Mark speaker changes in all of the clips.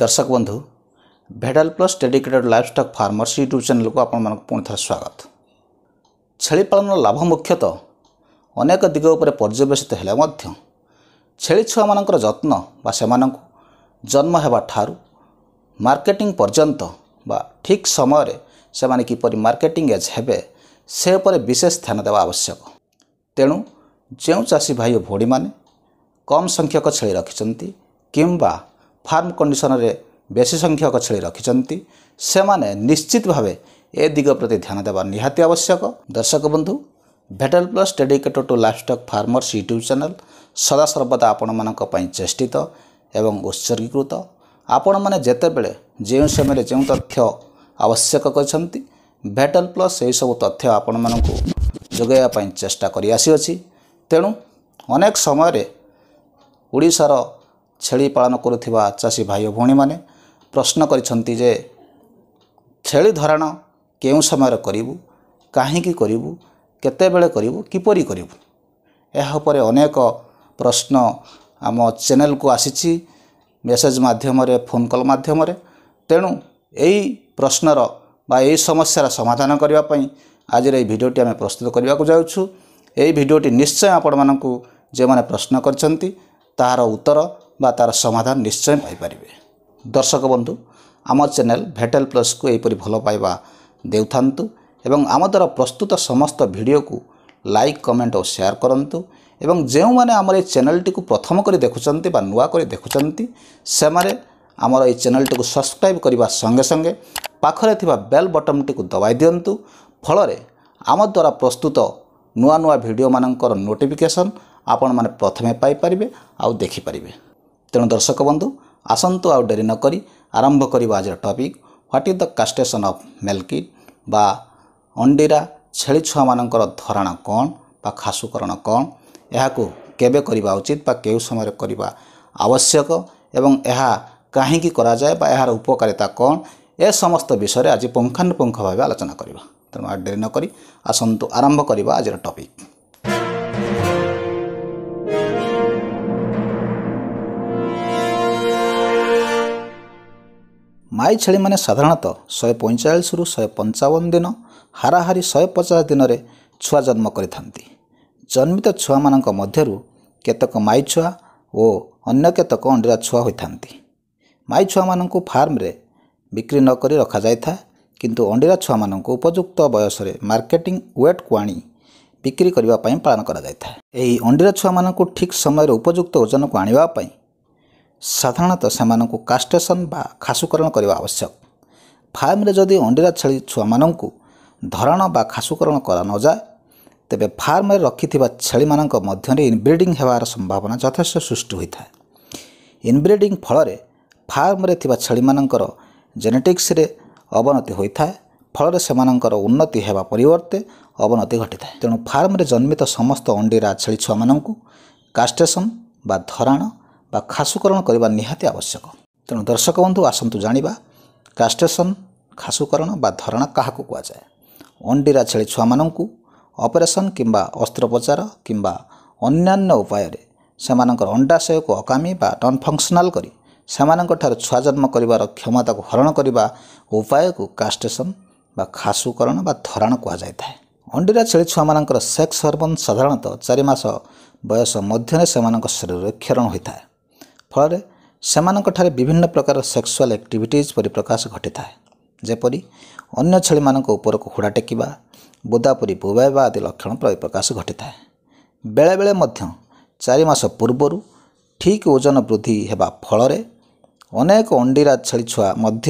Speaker 1: ଦର୍ଶକ ବନ୍ଧୁ ଭେଡ଼ାଲ plus dedicated livestock farmers YouTube ଚ୍ୟାନେଲ୍କୁ ଆପଣମାନଙ୍କୁ ପୁଣିଥରେ ସ୍ୱାଗତ ଛେଳିପାଳନର ଲାଭ ମୁଖ୍ୟତଃ ଅନେକ ଦିଗ ଉପରେ ପର୍ଯ୍ୟବେସିତ ହେଲେ ମଧ୍ୟ ଛେଳି ଛୁଆମାନଙ୍କର ଯତ୍ନ ବା ସେମାନଙ୍କୁ ଜନ୍ମ ହେବାଠାରୁ ମାର୍କେଟିଂ ପର୍ଯ୍ୟନ୍ତ ବା ଠିକ୍ ସମୟରେ ସେମାନେ କିପରି ମାର୍କେଟିଂ ଏଜ୍ ହେବେ ସେ ଉପରେ ବିଶେଷ ଧ୍ୟାନ ଦେବା ଆବଶ୍ୟକ ତେଣୁ ଯେଉଁ ଚାଷୀ ଭାଇ ଓ ଭଉଣୀମାନେ କମ୍ ସଂଖ୍ୟକ ଛେଳି ରଖିଛନ୍ତି କିମ୍ବା ଫାର୍ମ କଣ୍ଡିସନରେ ବେଶୀ ସଂଖ୍ୟକ ଛେଳି ରଖିଛନ୍ତି ସେମାନେ ନିଶ୍ଚିତ ଭାବେ ଏ ଦିଗ ପ୍ରତି ଧ୍ୟାନ ଦେବା ନିହାତି ଆବଶ୍ୟକ ଦର୍ଶକ ବନ୍ଧୁ ଭେଟେଲ plus dedicated to livestock farmers YouTube channel ସଦାସର୍ବଦା ଆପଣମାନଙ୍କ ପାଇଁ ଚେଷ୍ଟିତ ଏବଂ ଉତ୍ସର୍ଗୀକୃତ ଆପଣମାନେ ଯେତେବେଳେ ଯେଉଁ ସମୟରେ ଯେଉଁ ତଥ୍ୟ ଆବଶ୍ୟକ କରିଛନ୍ତି ଭେଟେଲ ପ୍ଲସ୍ ଏହିସବୁ ତଥ୍ୟ ଆପଣମାନଙ୍କୁ ଯୋଗାଇବା ପାଇଁ ଚେଷ୍ଟା କରିଆସିଅଛି ତେଣୁ ଅନେକ ସମୟରେ ଓଡ଼ିଶାର ଛେଳି ପାଳନ କରୁଥିବା ଚାଷୀ ଭାଇ ଓ ଭଉଣୀମାନେ ପ୍ରଶ୍ନ କରିଛନ୍ତି ଯେ ଛେଳି ଧରାଣ କେଉଁ ସମୟରେ କରିବୁ କାହିଁକି କରିବୁ କେତେବେଳେ କରିବୁ କିପରି କରିବୁ ଏହା ଉପରେ ଅନେକ ପ୍ରଶ୍ନ ଆମ ଚ୍ୟାନେଲକୁ ଆସିଛି ମେସେଜ୍ ମାଧ୍ୟମରେ ଫୋନ୍ କଲ୍ ମାଧ୍ୟମରେ ତେଣୁ ଏହି ପ୍ରଶ୍ନର ବା ଏଇ ସମସ୍ୟାର ସମାଧାନ କରିବା ପାଇଁ ଆଜିର ଏହି ଭିଡ଼ିଓଟି ଆମେ ପ୍ରସ୍ତୁତ କରିବାକୁ ଯାଉଛୁ ଏହି ଭିଡ଼ିଓଟି ନିଶ୍ଚୟ ଆପଣମାନଙ୍କୁ ଯେଉଁମାନେ ପ୍ରଶ୍ନ କରିଛନ୍ତି ତାହାର ଉତ୍ତର বা তার সমাধান নিশ্চয় পাইপারে দর্শক বন্ধু আমার চ্যানেল ভেটেল প্লস কু এইপরি ভালো পাইবা দেউথান্তু এবং আমাদের প্রস্তুত সমস্ত ভিডিওকু লাইক কমেন্ট ও শেয়ার করন্তু এবং যেউমানে আমার এই চ্যানেলটিকে প্রথম করে দেখুচন্তি বা নুয়া করে দেখুচন্তি সেমারে আমার এই চ্যানেলটিকে সবসক্রাইব করা সঙ্গে সঙ্গে পাখরে থিবা বেল বটমটিকে দবাই দিয়ন্তু ফলরে আমার দ্বারা প্রস্তুত নুয়া নুয়া ভিডিও মানকর নোটিফিকেশন আপন মানে প্রথমে পাইপারিবে আউ দেখি পারিবে ତେଣୁ ଦର୍ଶକ ବନ୍ଧୁ ଆସନ୍ତୁ ଆଉ ଡେରି ନକରି ଆରମ୍ଭ କରିବା ଆଜିର topic what is the castration of male kid ବା ଅଣ୍ଡିରା ଛେଳି ଛୁଆମାନଙ୍କର ଧରାଣ କ'ଣ ବା ଖାସୁକରଣ କ'ଣ ଏହାକୁ କେବେ କରିବା ଉଚିତ ବା କେଉଁ ସମୟରେ କରିବା ଆବଶ୍ୟକ ଏବଂ ଏହା କାହିଁକି କରାଯାଏ ବା ଏହାର ଉପକାରିତା କ'ଣ ଏ ସମସ୍ତ ବିଷୟରେ ଆଜି ପୁଙ୍ଖାନୁପୁଙ୍ଖ ଭାବେ ଆଲୋଚନା କରିବା ତେଣୁ ଡେରି ନକରି ଆସନ୍ତୁ ଆରମ୍ଭ କରିବା ଆଜିର ଟପିକ୍ ମାଇ ଛେଳିମାନେ ସାଧାରଣତଃ ଶହେ ପଇଁଚାଳିଶରୁ ଶହେ ପଞ୍ଚାବନ ଦିନ ହାରାହାରି ଶହେ ପଚାଶ ଦିନରେ ଛୁଆ ଜନ୍ମ କରିଥାନ୍ତି ଜନ୍ମିତ ଛୁଆମାନଙ୍କ ମଧ୍ୟରୁ କେତେକ ମାଇ ଛୁଆ ଓ ଅନ୍ୟ କେତେକ ଅଣ୍ଡିରା ଛୁଆ ହୋଇଥାନ୍ତି ମାଇ ଛୁଆମାନଙ୍କୁ ଫାର୍ମରେ ବିକ୍ରି ନକରି ରଖାଯାଇଥାଏ କିନ୍ତୁ ଅଣ୍ଡିରା ଛୁଆମାନଙ୍କୁ ଉପଯୁକ୍ତ ବୟସରେ ମାର୍କେଟିଂ ୱେଟ୍କୁ ଆଣି ବିକ୍ରି କରିବା ପାଇଁ ପାଳନ କରାଯାଇଥାଏ ଏହି ଅଣ୍ଡିରା ଛୁଆମାନଙ୍କୁ ଠିକ୍ ସମୟରେ ଉପଯୁକ୍ତ ଓଜନକୁ ଆଣିବା ପାଇଁ ସାଧାରଣତଃ ସେମାନଙ୍କୁ କାଷ୍ଟେସନ୍ ବା ଖାସୁକରଣ କରିବା ଆବଶ୍ୟକ ଫାର୍ମରେ ଯଦି ଅଣ୍ଡିରା ଛେଳି ଛୁଆମାନଙ୍କୁ ଧରଣ ବା ଖାସୁକରଣ କରାନଯାଏ ତେବେ ଫାର୍ମରେ ରଖିଥିବା ଛେଳିମାନଙ୍କ ମଧ୍ୟରେ ଇନବ୍ରିଡ଼ିଂ ହେବାର ସମ୍ଭାବନା ଯଥେଷ୍ଟ ସୃଷ୍ଟି ହୋଇଥାଏ ଇନବ୍ରିଡ଼ିଂ ଫଳରେ ଫାର୍ମରେ ଥିବା ଛେଳିମାନଙ୍କର ଜେନେଟିକ୍ସରେ ଅବନତି ହୋଇଥାଏ ଫଳରେ ସେମାନଙ୍କର ଉନ୍ନତି ହେବା ପରିବର୍ତ୍ତେ ଅବନତି ଘଟିଥାଏ ତେଣୁ ଫାର୍ମରେ ଜନ୍ମିତ ସମସ୍ତ ଅଣ୍ଡିରା ଛେଳି ଛୁଆମାନଙ୍କୁ କାଷ୍ଟେସନ୍ ବା ଧରାଣ ବା ଖାସୁକରଣ କରିବା ନିହାତି ଆବଶ୍ୟକ ତେଣୁ ଦର୍ଶକ ବନ୍ଧୁ ଆସନ୍ତୁ ଜାଣିବା କାଷ୍ଟେସନ୍ ଖାସୁକରଣ ବା ଧାରଣା କାହାକୁ କୁହାଯାଏ ଅଣ୍ଡିରା ଛେଳି ଛୁଆମାନଙ୍କୁ ଅପରେସନ୍ କିମ୍ବା ଅସ୍ତ୍ରୋପଚାର କିମ୍ବା ଅନ୍ୟାନ୍ୟ ଉପାୟରେ ସେମାନଙ୍କର ଅଣ୍ଡାଶୟକୁ ଅକାମୀ ବା ନନ୍ ଫଙ୍କସନାଲ୍ କରି ସେମାନଙ୍କଠାରୁ ଛୁଆ ଜନ୍ମ କରିବାର କ୍ଷମତାକୁ ହରଣ କରିବା ଉପାୟକୁ କାଷ୍ଟେସନ୍ ବା ଖାସୁକରଣ ବା ଧରାଣ କୁହାଯାଇଥାଏ ଅଣ୍ଡିରା ଛେଳି ଛୁଆମାନଙ୍କର ସେକ୍ସ ହର୍ବନ୍ ସାଧାରଣତଃ ଚାରି ମାସ ବୟସ ମଧ୍ୟରେ ସେମାନଙ୍କ ଶରୀରରେ କ୍ଷରଣ ହୋଇଥାଏ ଫଳରେ ସେମାନଙ୍କଠାରେ ବିଭିନ୍ନ ପ୍ରକାର ସେକ୍ସୁଆଲ୍ ଆକ୍ଟିଭିଟିଜ୍ ପରିପ୍ରକାଶ ଘଟିଥାଏ ଯେପରି ଅନ୍ୟ ଛେଳିମାନଙ୍କ ଉପରକୁ ହୁଡ଼ା ଟେକିବା ବୁଦାପୁରି ବୋବାଇବା ଆଦି ଲକ୍ଷଣ ପରିପ୍ରକାଶ ଘଟିଥାଏ ବେଳେବେଳେ ମଧ୍ୟ ଚାରି ମାସ ପୂର୍ବରୁ ଠିକ୍ ଓଜନ ବୃଦ୍ଧି ହେବା ଫଳରେ ଅନେକ ଅଣ୍ଡିରା ଛେଳି ଛୁଆ ମଧ୍ୟ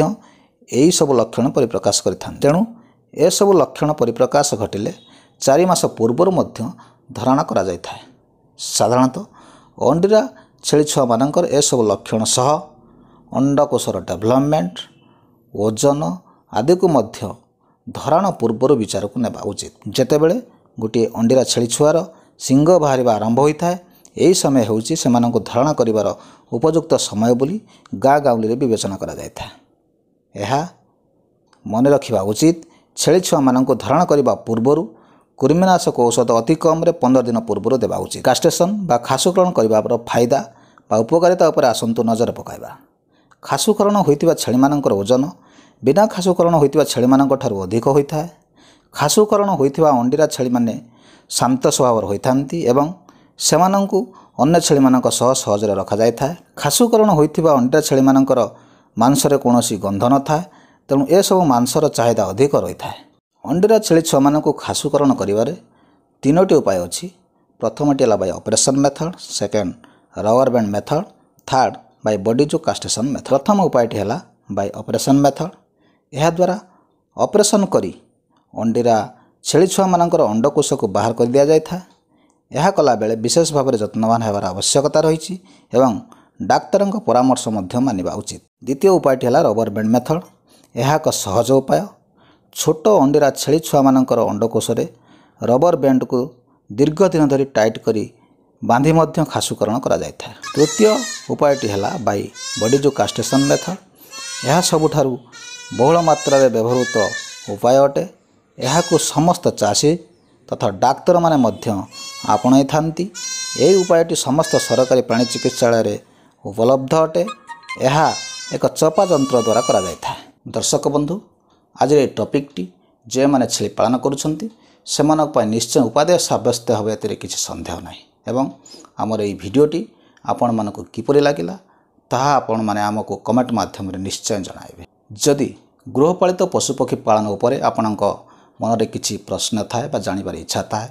Speaker 1: ଏହିସବୁ ଲକ୍ଷଣ ପରିପ୍ରକାଶ କରିଥାନ୍ତି ତେଣୁ ଏସବୁ ଲକ୍ଷଣ ପରିପ୍ରକାଶ ଘଟିଲେ ଚାରି ମାସ ପୂର୍ବରୁ ମଧ୍ୟ ଧାରଣା କରାଯାଇଥାଏ ସାଧାରଣତଃ ଅଣ୍ଡିରା ଛେଳି ଛୁଆମାନଙ୍କର ଏସବୁ ଲକ୍ଷଣ ସହ ଅଣ୍ଡକୋଷର ଡେଭଲପମେଣ୍ଟ ଓଜନ ଆଦିକୁ ମଧ୍ୟ ଧରାଣ ପୂର୍ବରୁ ବିଚାରକୁ ନେବା ଉଚିତ ଯେତେବେଳେ ଗୋଟିଏ ଅଣ୍ଡିରା ଛେଳି ଛୁଆର ଶିଙ୍ଗ ବାହାରିବା ଆରମ୍ଭ ହୋଇଥାଏ ଏହି ସମୟ ହେଉଛି ସେମାନଙ୍କୁ ଧାରଣ କରିବାର ଉପଯୁକ୍ତ ସମୟ ବୋଲି ଗାଁ ଗାଉଁଲିରେ ବିବେଚନା କରାଯାଇଥାଏ ଏହା ମନେ ରଖିବା ଉଚିତ ଛେଳି ଛୁଆମାନଙ୍କୁ ଧାରଣ କରିବା ପୂର୍ବରୁ କୃମିନାଶକ ଔଷଧ ଅତି କମ୍ରେ ପନ୍ଦର ଦିନ ପୂର୍ବରୁ ଦେବା ଉଚିତ କାଷ୍ଟେସନ ବା ଖାସୁକରଣ କରିବାର ଫାଇଦା ବା ଉପକାରିତା ଉପରେ ଆସନ୍ତୁ ନଜର ପକାଇବା ଖାସୁକରଣ ହୋଇଥିବା ଛେଳିମାନଙ୍କର ଓଜନ ବିନା ଖାସୁକରଣ ହୋଇଥିବା ଛେଳିମାନଙ୍କଠାରୁ ଅଧିକ ହୋଇଥାଏ ଖାସୁକରଣ ହୋଇଥିବା ଅଣ୍ଡିରା ଛେଳିମାନେ ଶାନ୍ତ ସ୍ୱଭାବର ହୋଇଥାନ୍ତି ଏବଂ ସେମାନଙ୍କୁ ଅନ୍ୟ ଛେଳିମାନଙ୍କ ସହ ସହଜରେ ରଖାଯାଇଥାଏ ଖାସୁକରଣ ହୋଇଥିବା ଅଣ୍ଡିରା ଛେଳିମାନଙ୍କର ମାଂସରେ କୌଣସି ଗନ୍ଧ ନଥାଏ ତେଣୁ ଏସବୁ ମାଂସର ଚାହିଦା ଅଧିକ ରହିଥାଏ ଅଣ୍ଡିରା ଛେଳି ଛୁଆମାନଙ୍କୁ ଖାସୁକରଣ କରିବାରେ ତିନୋଟି ଉପାୟ ଅଛି ପ୍ରଥମଟି ହେଲା by operation method second rubber band method third by burdizzo castration method ପ୍ରଥମ ଉପାୟଟି ହେଲା ବାଇ ଅପରେସନ୍ ମେଥଡ୍ ଏହାଦ୍ୱାରା ଅପରେସନ୍ କରି ଅଣ୍ଡିରା ଛେଳି ଛୁଆମାନଙ୍କର ଅଣ୍ଡକୋଷକୁ ବାହାର କରିଦିଆଯାଇଥାଏ ଏହା କଲାବେଳେ ବିଶେଷ ଭାବରେ ଯତ୍ନବାନ ହେବାର ଆବଶ୍ୟକତା ରହିଛି ଏବଂ ଡାକ୍ତରଙ୍କ ପରାମର୍ଶ ମଧ୍ୟ ମାନିବା ଉଚିତ ଦ୍ୱିତୀୟ ଉପାୟଟି ହେଲା ରବର ବ୍ୟାଣ୍ଡ ମେଥଡ଼ ଏହା ଏକ ସହଜ ଉପାୟ ଛୋଟ ଅଣ୍ଡିରା ଛେଳି ଛୁଆମାନଙ୍କର ଅଣ୍ଡକୋଷରେ ରବର ବ୍ୟାଣ୍ଡକୁ ଦୀର୍ଘ ଦିନ ଧରି ଟାଇଟ୍ କରି ବାନ୍ଧି ମଧ୍ୟ ଖାସୁକରଣ କରାଯାଇଥାଏ ତୃତୀୟ ଉପାୟଟି ହେଲା ବାଇ ବଡ଼ି ଯେଉଁ କାଷ୍ଟେସନ୍ ମେଥ ଏହା ସବୁଠାରୁ ବହୁଳ ମାତ୍ରାରେ ବ୍ୟବହୃତ ଉପାୟ ଅଟେ ଏହାକୁ ସମସ୍ତ ଚାଷୀ ତଥା ଡାକ୍ତରମାନେ ମଧ୍ୟ ଆପଣାଇଥାନ୍ତି ଏହି ଉପାୟଟି ସମସ୍ତ ସରକାରୀ ପ୍ରାଣୀ ଚିକିତ୍ସାଳୟରେ ଉପଲବ୍ଧ ଅଟେ ଏହା ଏକ ଚପା ଯନ୍ତ୍ର ଦ୍ୱାରା କରାଯାଇଥାଏ ଦର୍ଶକ ବନ୍ଧୁ ଆଜିର ଏହି ଟପିକ୍ଟି ଯେଉଁମାନେ ଛେଳି ପାଳନ କରୁଛନ୍ତି ସେମାନଙ୍କ ପାଇଁ ନିଶ୍ଚୟ ଉପାଦେୟ ସାବ୍ୟସ୍ତ ହେବ ଏଥିରେ କିଛି ସନ୍ଦେହ ନାହିଁ ଏବଂ ଆମର ଏହି ଭିଡ଼ିଓଟି ଆପଣମାନଙ୍କୁ କିପରି ଲାଗିଲା ତାହା ଆପଣମାନେ ଆମକୁ କମେଣ୍ଟ ମାଧ୍ୟମରେ ନିଶ୍ଚୟ ଜଣାଇବେ ଯଦି ଗୃହପାଳିତ ପଶୁପକ୍ଷୀ ପାଳନ ଉପରେ ଆପଣଙ୍କ ମନରେ କିଛି ପ୍ରଶ୍ନ ଥାଏ ବା ଜାଣିବାର ଇଚ୍ଛା ଥାଏ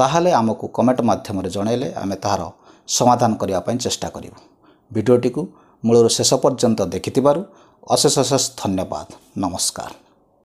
Speaker 1: ତାହେଲେ ଆମକୁ କମେଣ୍ଟ ମାଧ୍ୟମରେ ଜଣାଇଲେ ଆମେ ତାହାର ସମାଧାନ କରିବା ପାଇଁ ଚେଷ୍ଟା କରିବୁ ଭିଡ଼ିଓଟିକୁ ମୂଳରୁ ଶେଷ ପର୍ଯ୍ୟନ୍ତ ଦେଖିଥିବାରୁ ଅଶେଷ ଅଶେଷ ଧନ୍ୟବାଦ ନମସ୍କାର